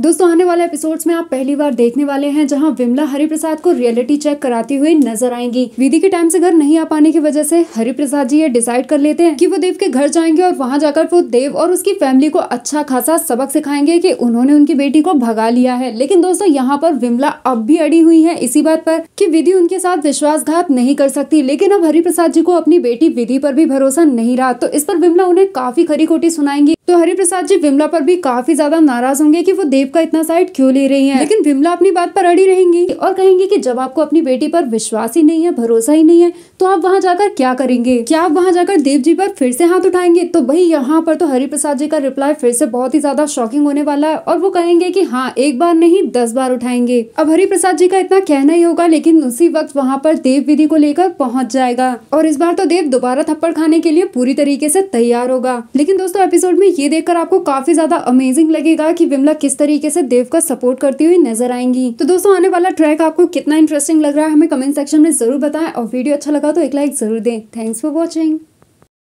दोस्तों आने वाले एपिसोड्स में आप पहली बार देखने वाले हैं जहां विमला हरिप्रसाद को रियलिटी चेक कराती हुई नजर आएंगी विधि के टाइम से घर नहीं आ पाने की वजह से हरिप्रसाद जी ये डिसाइड कर लेते हैं कि वो देव के घर जाएंगे और वहां जाकर वो देव और उसकी फैमिली को अच्छा खासा सबक सिखाएंगे कि उन्होंने उनकी बेटी को भगा लिया है लेकिन दोस्तों यहाँ पर विमला अब भी अड़ी हुई है इसी बात पर की विधि उनके साथ विश्वासघात नहीं कर सकती लेकिन अब हरिप्रसाद जी को अपनी बेटी विधि पर भी भरोसा नहीं रहा तो इस पर विमला उन्हें काफी खरी खोटी सुनाएंगी तो हरिप्रसाद जी विमला पर भी काफी ज्यादा नाराज होंगे की वो देव शिव का इतना साइड क्यों ले रही है लेकिन विमला अपनी बात पर अड़ी रहेंगी और कहेंगी की जब आपको अपनी बेटी पर विश्वास ही नहीं है भरोसा ही नहीं है तो आप वहाँ जाकर क्या करेंगे क्या आप वहाँ जाकर देव जी पर फिर से हाथ उठाएंगे तो भाई यहाँ पर तो हरिप्रसाद जी का रिप्लाई फिर से बहुत ही ज्यादा शॉकिंग होने वाला है और वो कहेंगे की हाँ एक बार नहीं दस बार उठाएंगे अब हरिप्रसाद जी का इतना कहना ही होगा लेकिन उसी वक्त वहाँ पर देव विधि को लेकर पहुँच जाएगा और इस बार तो देव दोबारा थप्पड़ खाने के लिए पूरी तरीके से तैयार होगा लेकिन दोस्तों एपिसोड में ये देखकर आपको काफी ज्यादा अमेजिंग लगेगा कि विमला किस तरीके तरीके से देव का सपोर्ट करती हुई नजर आएंगी तो दोस्तों आने वाला ट्रैक आपको कितना इंटरेस्टिंग लग रहा है हमें कमेंट सेक्शन में जरूर बताएं और वीडियो अच्छा लगा तो एक लाइक जरूर दें थैंक्स फॉर वॉचिंग